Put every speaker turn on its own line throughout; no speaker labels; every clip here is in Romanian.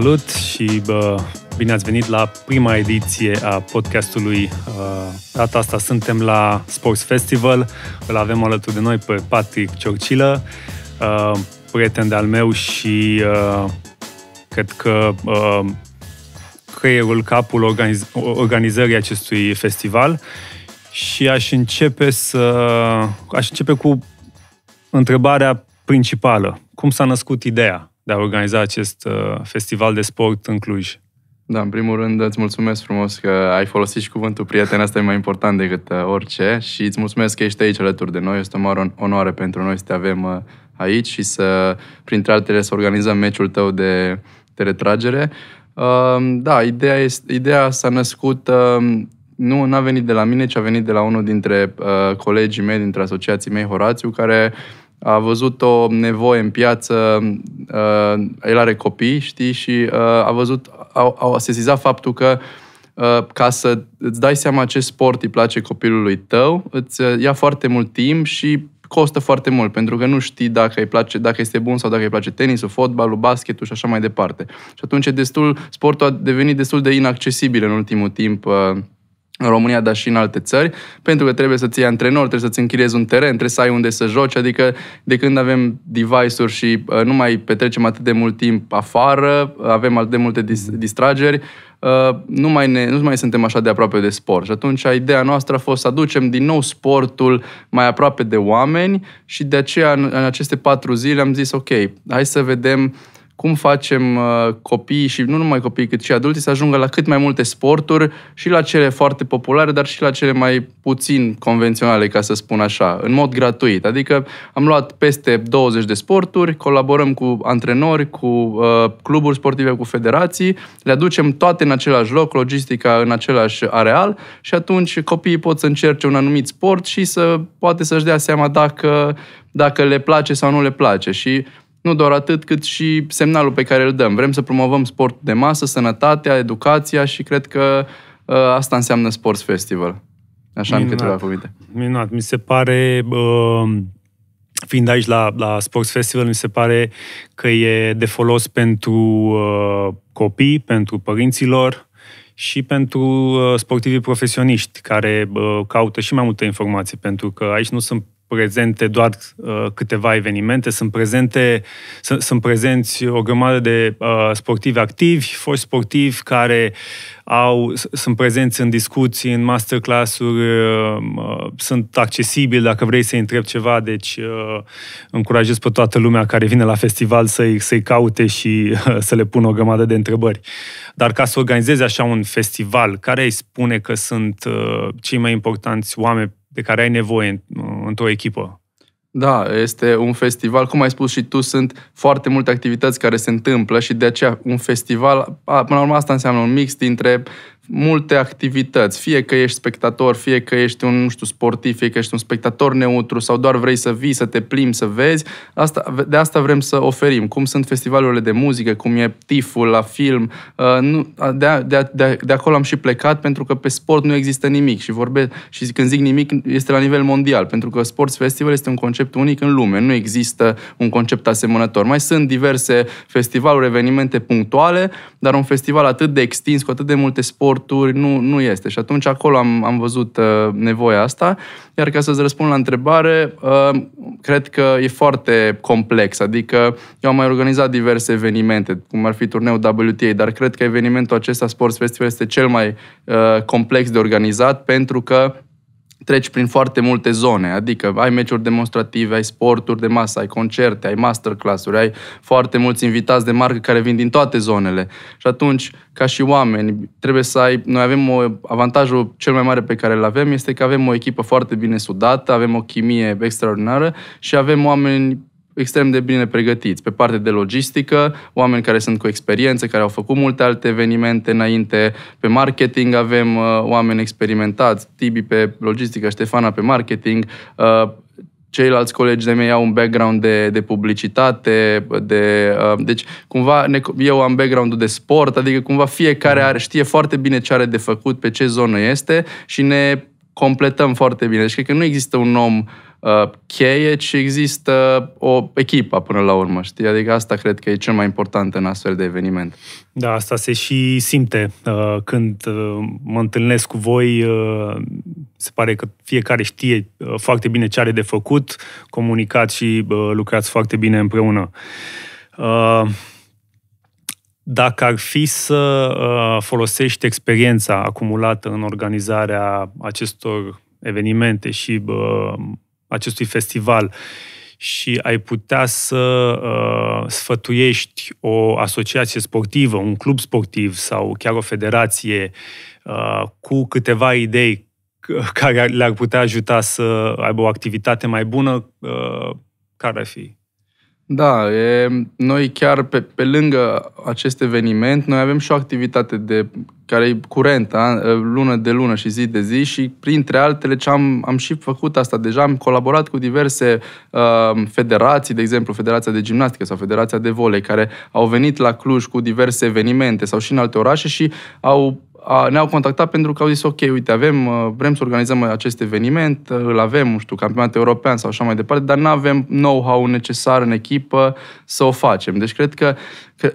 Salut și bă, bine ați venit la prima ediție a podcastului. Uh, data asta suntem la Sports Festival. Îl avem alături de noi pe Patrick Ciorcilă, uh, prieten de-al meu și uh, cred că creierul, capul organiz- organizării acestui festival. Și aș începe, să, aș începe cu întrebarea principală. Cum s-a născut ideea de a organiza acest uh, festival de sport în Cluj. Da, în primul rând îți mulțumesc frumos că
ai folosit și cuvântul prieten, asta e mai important decât uh, orice și îți mulțumesc că ești aici alături de noi, este o mare onoare pentru noi să te avem uh, aici și să, printre altele, să organizăm meciul tău de, de retragere. Um, da, ideea, este, ideea s-a născut, um, nu n-a venit de la mine, ci a venit de la unul dintre uh, colegii mei, dintre asociații mei, Horațiu, care a văzut o nevoie în piață uh, el are copii, știi, și uh, a văzut, au, au sesizat faptul că uh, ca să îți dai seama ce sport îi place copilului tău, îți uh, ia foarte mult timp și costă foarte mult, pentru că nu știi dacă îi place, dacă este bun sau dacă îi place tenisul, fotbalul, basketul și așa mai departe. Și atunci destul, sportul a devenit destul de inaccesibil în ultimul timp uh, în România, dar și în alte țări, pentru că trebuie să-ți iei antrenor, trebuie să-ți închiriezi un teren, trebuie să ai unde să joci, adică de când avem device-uri și uh, nu mai petrecem atât de mult timp afară, avem atât de multe dis- distrageri, uh, nu mai, ne, nu mai suntem așa de aproape de sport. Și atunci ideea noastră a fost să aducem din nou sportul mai aproape de oameni și de aceea în, în aceste patru zile am zis ok, hai să vedem uh, cum facem uh, copiii și nu numai copiii, cât și adulții să ajungă la cât mai multe sporturi și la cele foarte populare, dar și la cele mai puțin convenționale, ca să spun așa, în mod gratuit. Adică am luat peste 20 de sporturi, colaborăm cu antrenori, cu uh, cluburi sportive, cu federații, le aducem toate în același loc, logistica în același areal și atunci copiii pot să încerce un anumit sport și să poate să-și dea seama dacă dacă le place sau nu le place. Și nu doar atât, cât și semnalul pe care îl dăm. Vrem să promovăm sportul de masă, sănătatea, educația și cred că uh, asta înseamnă Sports Festival.
Așa Minunat. în câteva cuvinte. Minunat. Mi se pare... Uh fiind aici la, la Sports Festival, mi se pare că e de folos pentru uh, copii, pentru părinților și pentru uh, sportivii profesioniști care uh, caută și mai multe informații, pentru că aici nu sunt prezente doar uh, câteva evenimente, sunt prezente, sunt, sunt prezenți o grămadă de uh, sportivi activi, foști sportivi care au, sunt prezenți în discuții, în masterclass-uri, uh, uh, sunt accesibili dacă vrei să-i întrebi ceva, deci uh, încurajez pe toată lumea care vine la festival să-i, să-i caute și uh, să le pună o grămadă de întrebări. Dar ca să organizezi așa un festival, care îi spune că sunt uh, cei mai importanți oameni de care ai nevoie într-o echipă.
Da, este un festival, cum ai spus și tu, sunt foarte multe activități care se întâmplă și de aceea un festival, până la urmă asta înseamnă un mix dintre uh, multe activități, fie că ești spectator, fie că ești un, nu știu, sportiv, fie că ești un spectator neutru sau doar vrei să vii, să te plimbi, să vezi, asta, de asta vrem să oferim. Cum sunt festivalurile de muzică, cum e tiful la film, uh, de, de, de, de acolo am și plecat pentru că pe sport nu există nimic și vorbesc, și când zic nimic este la nivel mondial, pentru că Sports Festival este un concept unic în lume, nu există un concept asemănător. Mai sunt diverse festivaluri, evenimente punctuale, dar un festival atât de extins, cu atât de multe sport eforturi, nu, nu este. Și atunci acolo am, am văzut uh, nevoia asta. Iar ca să-ți răspund la întrebare, uh, cred că e foarte complex. Adică eu am mai organizat diverse evenimente, cum ar fi turneul WTA, dar cred că evenimentul acesta, Sports Festival, este cel mai uh, complex de organizat pentru că treci prin foarte multe zone, adică ai meciuri demonstrative, ai sporturi de masă, ai concerte, ai masterclass-uri, ai foarte mulți invitați de marcă care vin din toate zonele. Și atunci, ca și oameni, trebuie să ai, noi avem o, avantajul cel mai mare pe care îl avem este că avem o echipă foarte bine sudată, avem o chimie extraordinară și avem oameni extrem de bine pregătiți. Pe parte de logistică, oameni care sunt cu experiență, care au făcut multe alte evenimente înainte. Pe marketing avem uh, oameni experimentați, Tibi pe logistică, Ștefana pe marketing. Uh, ceilalți colegi de mei au un background de, de publicitate, de, uh, deci cumva ne, eu am background-ul de sport, adică cumva fiecare are, știe foarte bine ce are de făcut, pe ce zonă este și ne completăm foarte bine. Deci cred că nu există un om uh, Uh, cheie, ci există o echipă până la urmă, știi? Adică asta cred că e cel mai important în astfel de eveniment.
Da, asta se și simte. Uh, când uh, mă întâlnesc cu voi, se pare că fiecare știe foarte bine ce are de făcut, comunicați și lucrați foarte bine împreună. dacă ar fi să folosești experiența acumulată în organizarea acestor evenimente și acestui festival și ai putea să uh, sfătuiești o asociație sportivă, un club sportiv sau chiar o federație uh, cu câteva idei care le-ar putea ajuta să aibă o activitate mai bună, uh, care ar fi?
Da, e, noi chiar pe, pe lângă acest eveniment, noi avem și o activitate de care e curentă, lună de lună și zi de zi și printre altele ce am, am și făcut asta deja, am colaborat cu diverse uh, federații, de exemplu Federația de Gimnastică sau Federația de Volei, care au venit la Cluj cu diverse evenimente sau și în alte orașe și au a, ne-au contactat pentru că au zis, ok, uite, avem, uh, vrem să organizăm acest eveniment, uh, îl avem, nu știu, campionat european sau așa mai departe, dar nu avem know-how necesar în echipă să o facem. Deci cred că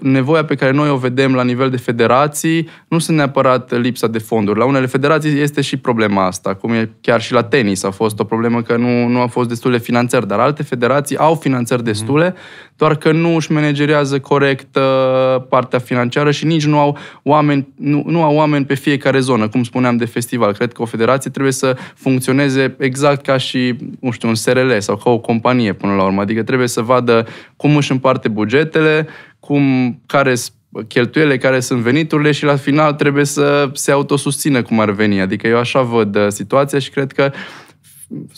nevoia pe care noi o vedem la nivel de federații nu sunt neapărat lipsa de fonduri. La unele federații este și problema asta, cum e chiar și la tenis a fost o problemă că nu, nu a fost destule finanțări, dar alte federații au finanțări destule, doar că nu își manageriază corect uh, partea financiară și nici nu au oameni, nu, nu au oameni pe fiecare zonă, cum spuneam de festival. Cred că o federație trebuie să funcționeze exact ca și, nu știu, un SRL sau ca o companie până la urmă. Adică trebuie să vadă cum își împarte bugetele, cum, care sunt cheltuielile, care sunt veniturile și la final trebuie să se autosusțină cum ar veni. Adică eu așa văd uh, situația și cred că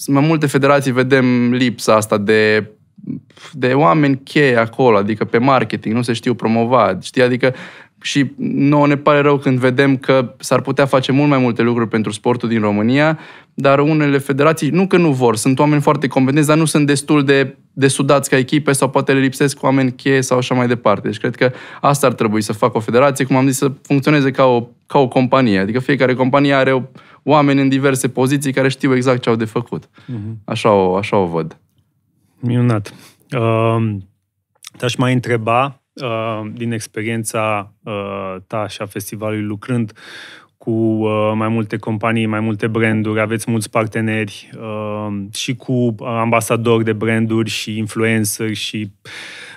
mai multe federații vedem lipsa asta de de oameni cheie acolo, adică pe marketing, nu se știu promovat, știi? Adică și nouă ne pare rău când vedem că s-ar putea face mult mai multe lucruri pentru sportul din România, dar unele federații, nu că nu vor, sunt oameni foarte competenți, dar nu sunt destul de desudați ca echipe sau poate le lipsesc oameni cheie sau așa mai departe. Deci cred că asta ar trebui să facă o federație, cum am zis, să funcționeze ca o, ca o companie. Adică fiecare companie are oameni în diverse poziții care știu exact ce au de făcut. Uh-huh. Așa, o, așa o văd.
Minunat. Uh, te-aș mai întreba, uh, din experiența uh, ta și a festivalului lucrând cu uh, mai multe companii, mai multe branduri, aveți mulți parteneri uh, și cu uh, ambasadori de branduri și influenceri și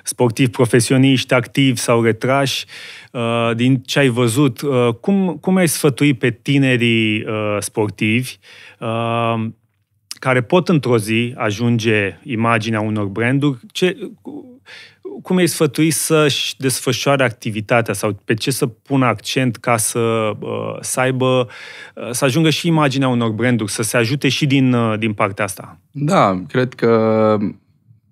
sportivi profesioniști, activi sau retrași. Uh, din ce ai văzut, uh, cum, cum ai sfătui pe tinerii uh, sportivi uh, care pot într-o zi ajunge imaginea unor branduri? Ce, cum ai sfătui să-și desfășoare activitatea sau pe ce să pună accent ca să, uh, să aibă, uh, să ajungă și imaginea unor branduri, să se ajute și din, uh, din partea asta?
Da, cred că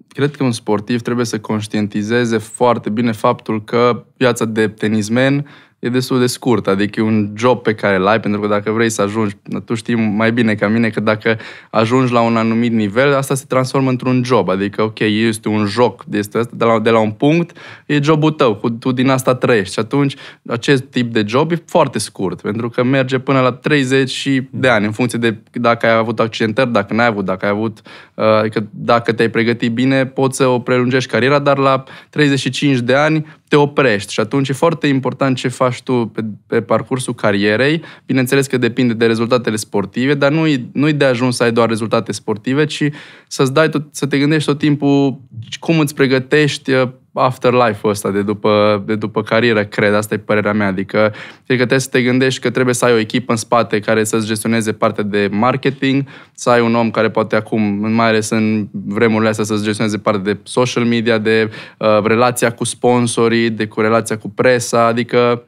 cred că un sportiv trebuie să conștientizeze foarte bine faptul că viața de tenismen e destul de scurt, adică e un job pe care îl ai, pentru că dacă vrei să ajungi, tu știi mai bine ca mine că dacă ajungi la un anumit nivel, asta se transformă într-un job, adică ok, este un joc, este de la, de la un punct, e jobul tău, tu din asta trăiești și atunci acest tip de job e foarte scurt, pentru că merge până la 30 și de ani, în funcție de dacă ai avut accidentări, dacă n-ai avut, dacă ai avut, uh, adică dacă te-ai pregătit bine, poți să o prelungești cariera, dar la 35 de ani te oprești și atunci e foarte important ce faci tu pe, pe parcursul carierei. Bineînțeles că depinde de rezultatele sportive, dar nu-i, nu-i de ajuns să ai doar rezultate sportive, ci să-ți dai tot, să te gândești tot timpul cum îți pregătești afterlife-ul ăsta de după, de după carieră, cred, asta e părerea mea. Adică, fie că trebuie să te gândești că trebuie să ai o echipă în spate care să-ți gestioneze partea de marketing, să ai un om care poate acum, mai ales în vremurile astea, să-ți gestioneze partea de social media, de uh, relația cu sponsorii, de cu relația cu presa, adică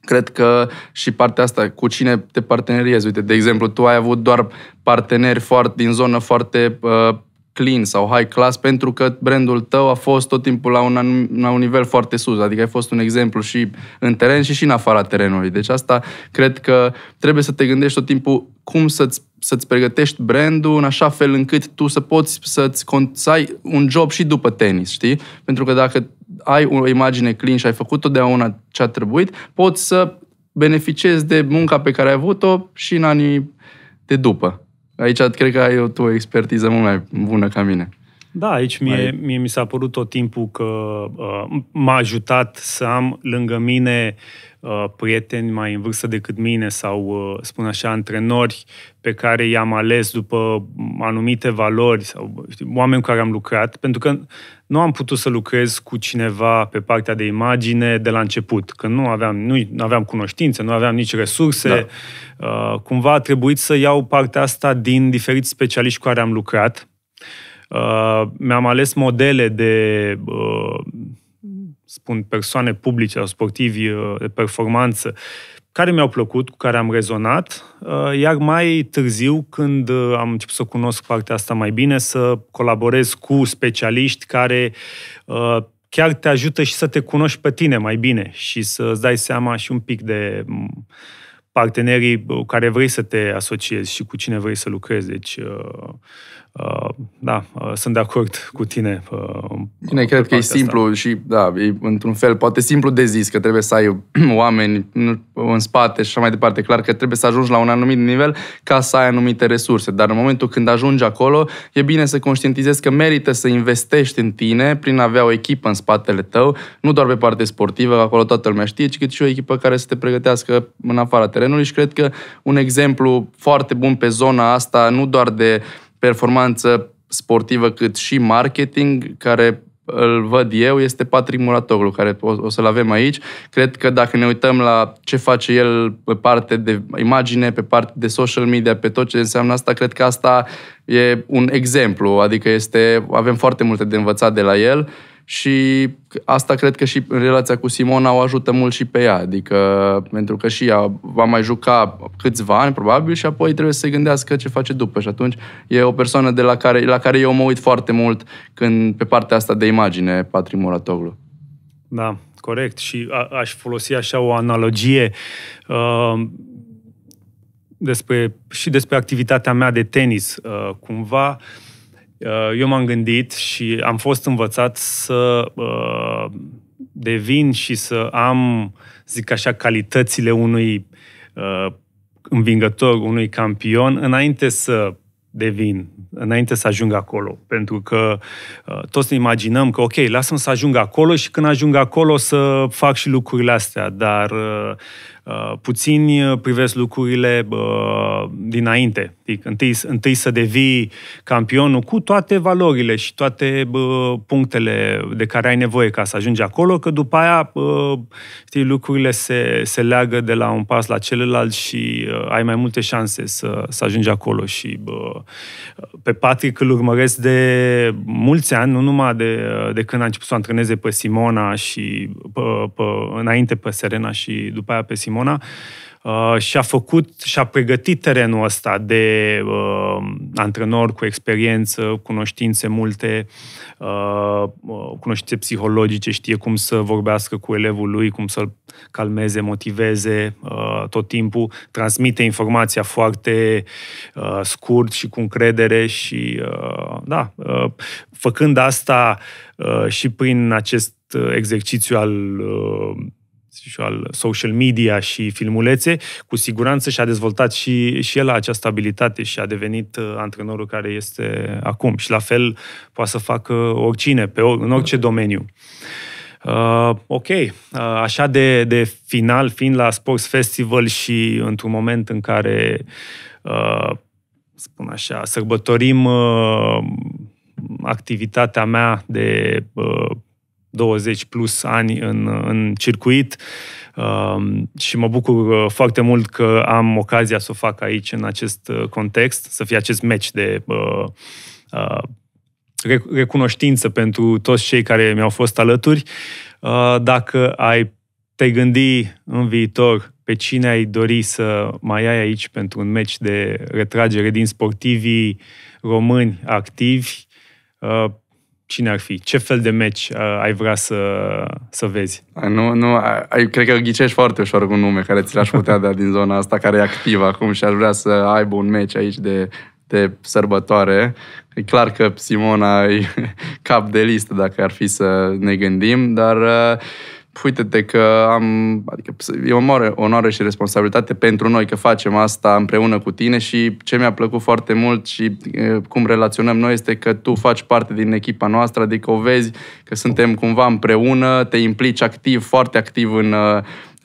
cred că și partea asta, cu cine te parteneriezi. Uite, de exemplu, tu ai avut doar parteneri foarte, din zonă foarte uh, clean sau high class pentru că brandul tău a fost tot timpul la un, la un nivel foarte sus. Adică ai fost un exemplu și în teren și și în afara terenului. Deci asta cred că trebuie să te gândești tot timpul cum să-ți, să-ți pregătești brandul în așa fel încât tu să poți să-ți să ai un job și după tenis, știi? Pentru că dacă ai o imagine clean și ai făcut totdeauna ce a trebuit, poți să beneficiezi de munca pe care ai avut-o și în anii de după. Aici cred că ai o, tu o expertiză mult mai bună ca mine.
Da, aici mie, mai... mie mi s-a părut tot timpul că uh, m-a ajutat să am lângă mine uh, prieteni mai în vârstă decât mine sau, uh, spun așa, antrenori pe care i-am ales după anumite valori sau știi, oameni cu care am lucrat, pentru că nu am putut să lucrez cu cineva pe partea de imagine de la început, că nu aveam, nu, nu aveam cunoștințe, nu aveam nici resurse. Da. Uh, cumva a trebuit să iau partea asta din diferiți specialiști cu care am lucrat. Uh, mi-am ales modele de, uh, spun, persoane publice sau sportivi uh, de performanță care mi-au plăcut, cu care am rezonat, uh, iar mai târziu, când uh, am început să cunosc partea asta mai bine, să colaborez cu specialiști care chiar te ajută și să te cunoști pe tine mai bine și să îți dai seama și un pic de mm, partenerii cu care vrei să te asociezi și cu cine vrei să lucrezi. Deci, Uh, da, uh, sunt de acord cu tine. Uh, bine, cred că e simplu
asta. și, da, e într-un fel poate simplu de zis că trebuie să ai oameni în spate și așa mai departe. Clar că trebuie să ajungi la un anumit nivel ca să ai anumite resurse, dar în momentul când ajungi acolo, e bine să conștientizezi că merită să investești în tine prin a avea o echipă în spatele tău, nu doar pe partea sportivă, acolo toată lumea știe, ci cât și o echipă care să te pregătească în afara terenului și cred că un exemplu foarte bun pe zona asta, nu doar de uh, performanță sportivă cât și marketing, care îl văd eu, este Patrick Muratoglu, care o, o să-l avem aici. Cred că dacă ne uităm la ce face el pe parte de imagine, pe parte de social media, pe tot ce înseamnă asta, cred că asta e un exemplu, adică este, avem foarte multe de învățat de la el. Uh, și asta cred că și relația cu Simona o ajută mult și pe ea, adică pentru că și ea va mai juca câțiva ani probabil și apoi trebuie să se gândească ce face după și atunci e o persoană de la care, la care eu mă uit foarte mult când pe partea asta de imagine, Patrick Muratoglu.
Da, corect și a, aș folosi așa o analogie uh, despre, și despre activitatea mea de tenis. Uh, cumva uh, Uh, eu m-am gândit și am fost învățat să uh, devin și să am, zic așa, calitățile unui uh, învingător, unui campion, înainte să devin, înainte să ajung acolo. Pentru că uh, toți ne imaginăm că, ok, lasă-mă să ajung acolo și când ajung acolo să fac și lucrurile astea, dar uh, Uh, puțini uh, privesc lucrurile uh, dinainte. Adică întâi, întâi să devii campionul cu toate valorile și toate punctele de care ai nevoie ca să ajungi acolo, că după aia știi, lucrurile se, se leagă de la un pas la celălalt și ai mai multe șanse să, să ajungi acolo. Și pe Patrick îl urmăresc de mulți ani, nu numai de, de când a început să o antreneze pe Simona și pe, pe, înainte pe Serena și după aia pe Simona Simona, Uh, și-a făcut, și-a pregătit terenul ăsta de uh, antrenor cu experiență, cunoștințe multe, uh, uh, cunoștințe psihologice, știe cum să vorbească cu elevul lui, cum să-l calmeze, motiveze uh, tot timpul, transmite informația foarte uh, scurt și cu încredere și, uh, da, uh, făcând asta uh, și prin acest uh, exercițiu al uh, și al social media și filmulețe, cu siguranță și-a dezvoltat și, și el această abilitate și a devenit uh, antrenorul care este acum. Și la fel poate să facă oricine, pe, în orice domeniu. Uh, ok, uh, așa de, de final, fiind la Sports Festival și într-un moment în care, uh, spun așa, sărbătorim uh, activitatea mea de uh, 20 plus ani în, în circuit um, și mă bucur uh, foarte mult că am ocazia să o fac aici, în acest uh, context, să fie acest meci de uh, recunoștință pentru toți cei care mi-au fost alături. Dacă ai te gândi în viitor pe cine ai dori să mai ai aici pentru un meci de retragere din sportivii români activi, cine ar fi? Ce fel de meci uh, ai vrea să, să vezi? Nu,
nu, ai, cred că ghicești foarte ușor cu nume care ți l-aș putea da din zona asta care e activă acum și aș vrea să aibă un meci aici de, de sărbătoare. E clar că Simona e cap de listă dacă ar fi să ne gândim, dar uh, Păi, uite-te că am, adică e o mare onoare și responsabilitate pentru noi că facem asta împreună cu tine și ce mi-a plăcut foarte mult și cum relaționăm noi este că tu faci parte din echipa noastră, adică o vezi că suntem cumva împreună, te implici activ, foarte activ în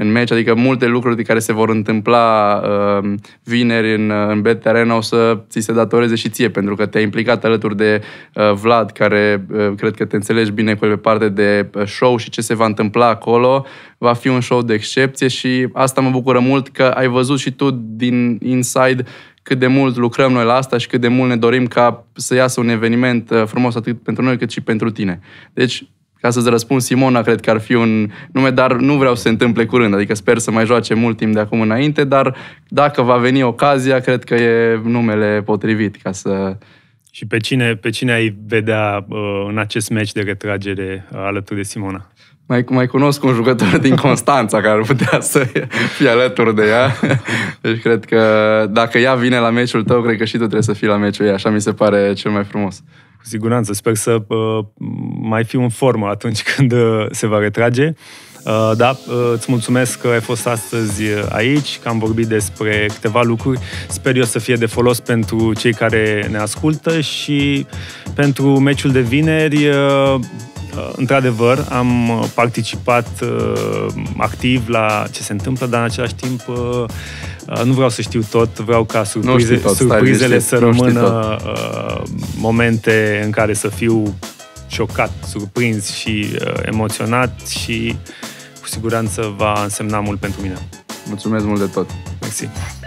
în meci, adică multe lucruri de care se vor întâmpla uh, vineri în, uh, în Bet Arena o să ți se datoreze și ție, pentru că te-ai implicat alături de uh, Vlad, care uh, cred că te înțelegi bine cu el pe parte de uh, show și ce se va întâmpla acolo. Va fi un show de excepție și asta mă bucură mult că ai văzut și tu din inside cât de mult lucrăm noi la asta și cât de mult ne dorim ca să iasă un eveniment uh, frumos atât pentru noi cât și pentru tine. Deci ca să-ți răspund, Simona cred că ar fi un nume, dar nu vreau să se întâmple curând. Adică sper să mai joace mult timp de acum înainte, dar dacă va veni ocazia,
cred că e numele potrivit ca să... Și pe cine, pe cine ai vedea uh, în acest meci de retragere uh, alături de Simona?
mai, mai cunosc un jucător din Constanța care putea să fie alături de ea. Deci cred că dacă ea vine la meciul tău, cred că și tu trebuie să fii la meciul ei. Așa mi se pare cel mai frumos. Cu siguranță.
Sper să uh, mai fiu în formă atunci când uh, se va retrage. Uh, da, uh, îți mulțumesc că ai fost astăzi uh, aici, că am vorbit despre câteva lucruri. Sper eu să fie de folos pentru cei care ne ascultă și pentru meciul de vineri. Uh, Uh, într-adevăr, am uh, participat uh, activ la ce se întâmplă, dar în același timp nu vreau să știu tot, vreau ca surprize, tot, surprizele stai, să rămână momente în care să fiu șocat, surprins și emoționat și cu siguranță va însemna mult pentru mine.
Mulțumesc mult de tot! Mersi!